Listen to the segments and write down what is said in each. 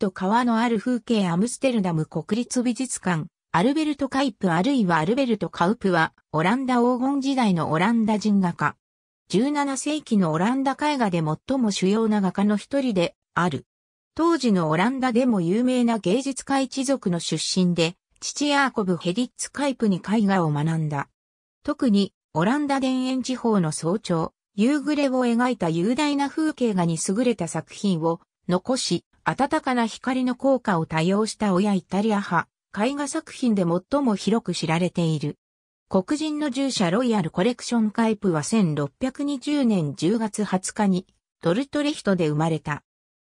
と川のある風景アムステルダム国立美術館、アルベルト・カイプあるいはアルベルト・カウプは、オランダ黄金時代のオランダ人画家。17世紀のオランダ絵画で最も主要な画家の一人である。当時のオランダでも有名な芸術家一族の出身で、父ヤーコブ・ヘディッツ・カイプに絵画を学んだ。特に、オランダ田園地方の早朝、夕暮れを描いた雄大な風景画に優れた作品を残し、暖かな光の効果を多用した親イタリア派、絵画作品で最も広く知られている。黒人の従者ロイヤルコレクションカイプは1620年10月20日にトルトレヒトで生まれた。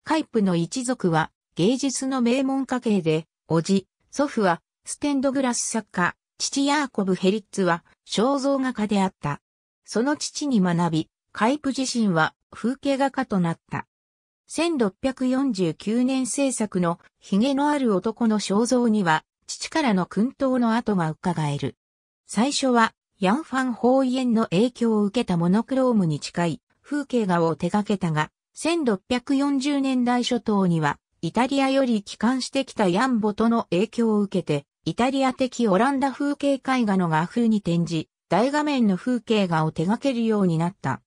カイプの一族は芸術の名門家系で、おじ、祖父はステンドグラス作家、父ヤーコブ・ヘリッツは肖像画家であった。その父に学び、カイプ自身は風景画家となった。1649年制作の髭のある男の肖像には、父からの訓導の跡が伺える。最初は、ヤン・ファン・ホーイエンの影響を受けたモノクロームに近い風景画を手掛けたが、1640年代初頭には、イタリアより帰還してきたヤンボとの影響を受けて、イタリア的オランダ風景絵画の画風に転じ、大画面の風景画を手掛けるようになった。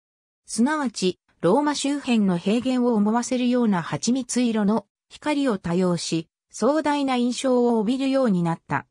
すなわち、ローマ周辺の平原を思わせるような蜂蜜色の光を多用し、壮大な印象を帯びるようになった。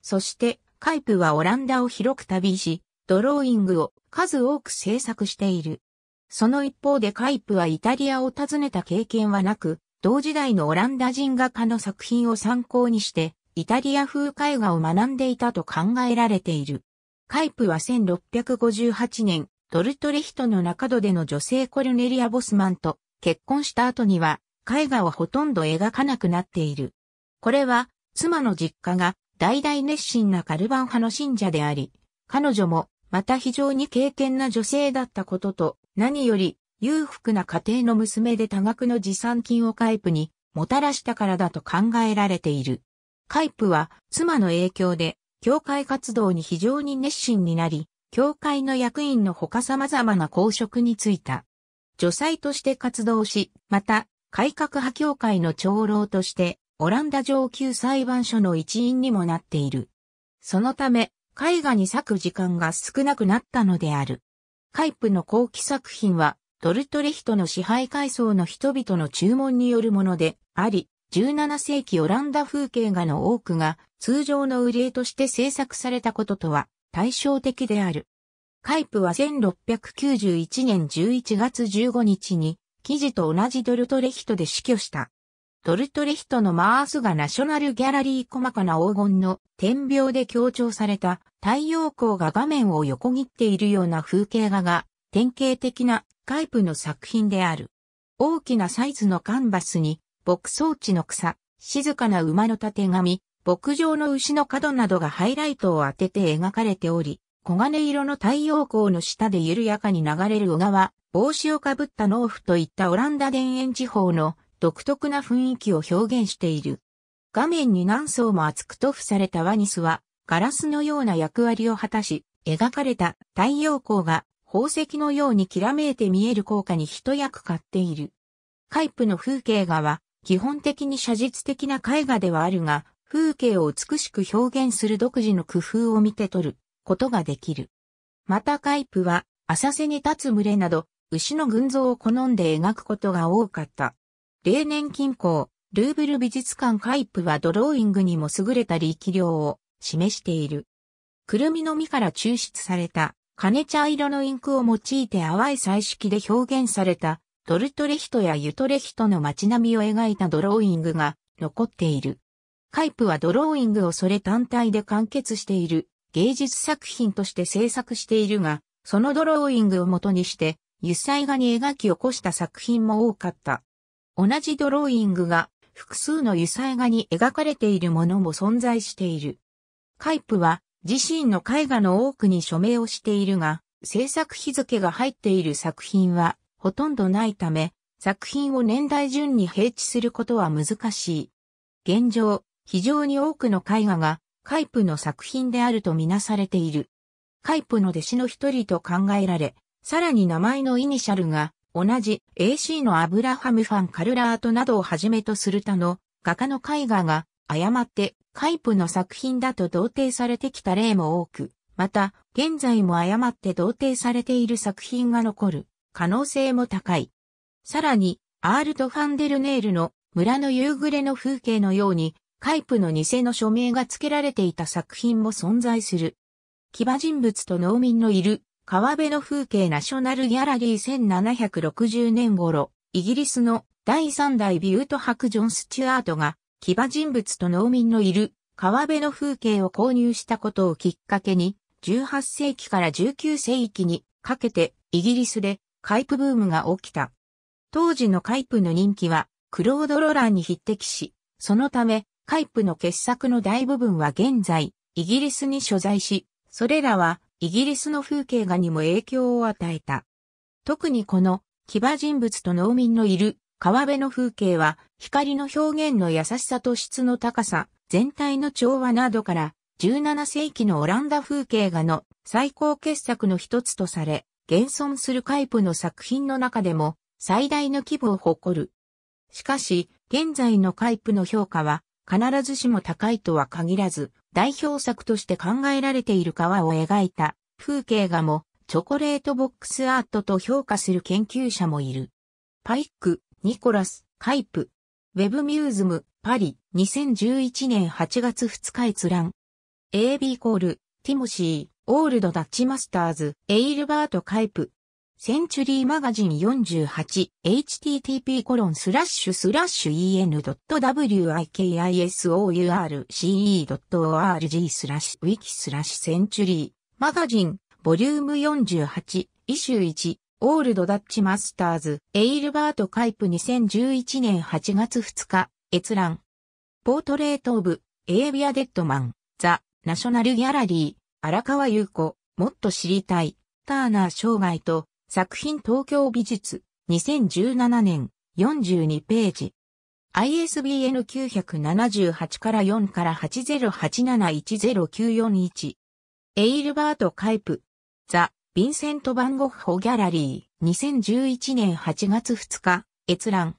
そして、カイプはオランダを広く旅し、ドローイングを数多く制作している。その一方でカイプはイタリアを訪ねた経験はなく、同時代のオランダ人画家の作品を参考にして、イタリア風絵画を学んでいたと考えられている。カイプは1658年、トルトレヒトの中戸での女性コルネリア・ボスマンと結婚した後には絵画をほとんど描かなくなっている。これは妻の実家が大々熱心なカルバン派の信者であり、彼女もまた非常に敬虔な女性だったことと、何より裕福な家庭の娘で多額の持参金をカイプにもたらしたからだと考えられている。カイプは妻の影響で教会活動に非常に熱心になり、教会の役員の他様々な公職に就いた。助祭として活動し、また、改革派教会の長老として、オランダ上級裁判所の一員にもなっている。そのため、絵画に咲く時間が少なくなったのである。カイプの後期作品は、トルトレヒトの支配階層の人々の注文によるものであり、17世紀オランダ風景画の多くが通常の売り絵として制作されたこととは対照的である。カイプは1691年11月15日に、記事と同じドルトレヒトで死去した。ドルトレヒトのマースがナショナルギャラリー細かな黄金の点描で強調された太陽光が画面を横切っているような風景画が典型的なカイプの作品である。大きなサイズのカンバスに牧草地の草、静かな馬の縦紙、牧場の牛の角などがハイライトを当てて描かれており、黄金色の太陽光の下で緩やかに流れる小川、帽子をかぶった農夫といったオランダ田園地方の独特な雰囲気を表現している。画面に何層も厚く塗布されたワニスは、ガラスのような役割を果たし、描かれた太陽光が宝石のようにきらめいて見える効果に一役買っている。カイプの風景画は、基本的に写実的な絵画ではあるが、風景を美しく表現する独自の工夫を見て取ることができる。またカイプは浅瀬に立つ群れなど牛の群像を好んで描くことが多かった。例年近郊、ルーブル美術館カイプはドローイングにも優れた力量を示している。クルミの実から抽出された金茶色のインクを用いて淡い彩色で表現されたドルトレヒトやユトレヒトの街並みを描いたドローイングが残っている。カイプはドローイングをそれ単体で完結している芸術作品として制作しているが、そのドローイングを元にして、油彩画に描き起こした作品も多かった。同じドローイングが複数の油彩画に描かれているものも存在している。カイプは自身の絵画の多くに署名をしているが、制作日付が入っている作品はほとんどないため、作品を年代順に平地することは難しい。現状、非常に多くの絵画がカイプの作品であるとみなされている。カイプの弟子の一人と考えられ、さらに名前のイニシャルが同じ AC のアブラハム・ファン・カルラートなどをはじめとする他の画家の絵画が誤ってカイプの作品だと同定されてきた例も多く、また現在も誤って同定されている作品が残る可能性も高い。さらに、アールト・ファンデルネールの村の夕暮れの風景のようにカイプの偽の署名が付けられていた作品も存在する。騎馬人物と農民のいる川辺の風景ナショナルギャラリー1760年頃、イギリスの第3代ビュート博ジョン・スチュアートが騎馬人物と農民のいる川辺の風景を購入したことをきっかけに、18世紀から19世紀にかけてイギリスでカイプブームが起きた。当時のカイプの人気はクロード・ロランに匹敵し、そのためカイプの傑作の大部分は現在、イギリスに所在し、それらはイギリスの風景画にも影響を与えた。特にこの騎馬人物と農民のいる川辺の風景は光の表現の優しさと質の高さ、全体の調和などから17世紀のオランダ風景画の最高傑作の一つとされ、現存するカイプの作品の中でも最大の規模を誇る。しかし、現在のカイプの評価は必ずしも高いとは限らず、代表作として考えられている川を描いた風景画もチョコレートボックスアートと評価する研究者もいる。パイック、ニコラス、カイプ、ウェブミューズム、パリ、2011年8月2日閲覧。AB コール、ティモシー、オールドダッチマスターズ、エイルバート・カイプ、センチュリーマガジン 48http コロンスラッシュスラッシュ en.wikisource.org スラッシュウィキスラッシュセンチュリーマガジンボリューム48イシュー1オールドダッチマスターズエイルバートカイプ2011年8月2日閲覧ポートレートオブエイビアデッドマンザナショナルギャラリー荒川優子もっと知りたいターナー生涯と作品東京美術、2017年、42ページ。ISBN 978から4から808710941。エイルバート・カイプ。ザ・ヴィンセント・バンゴッホ・ギャラリー。2011年8月2日。閲覧。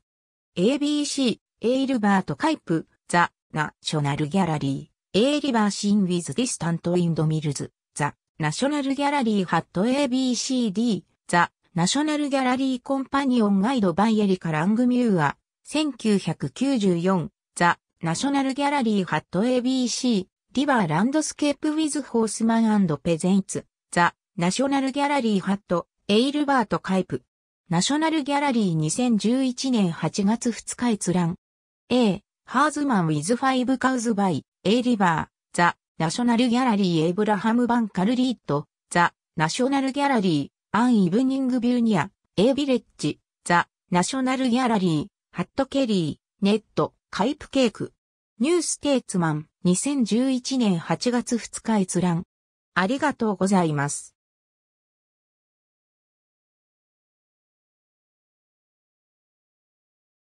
ABC、エイルバート・カイプ。ザ・ナショナル・ギャラリー。エイリバーシン・ウィズ・ディスタント・インド・ミルズ。ザ・ナショナル・ギャラリー・ハット ABCD。ザ・ナショナルギャラリーコンパニオンガイドバイエリカ・ラングミューア、1994、ザ・ナショナルギャラリーハット ABC、リバーランドスケープ・ウィズ・ホースマンペゼンツ、ザ・ナショナルギャラリーハット、エイルバート・カイプ。ナショナルギャラリー2011年8月2日閲覧。A、ハーズマン・ウィズ・ファイブ・カウズ・バイ、エイリバー、ザ・ナショナルギャラリー・エイブラハム・バン・カルリート、ザ・ナショナルギャラリー、アン・イブニング・ビューニア、エイ・ビレッジ、ザ・ナショナル・ギャラリー、ハット・ケリー、ネット、カイプケーク。ニュース・テイツマン、2011年8月2日閲覧。ありがとうございます。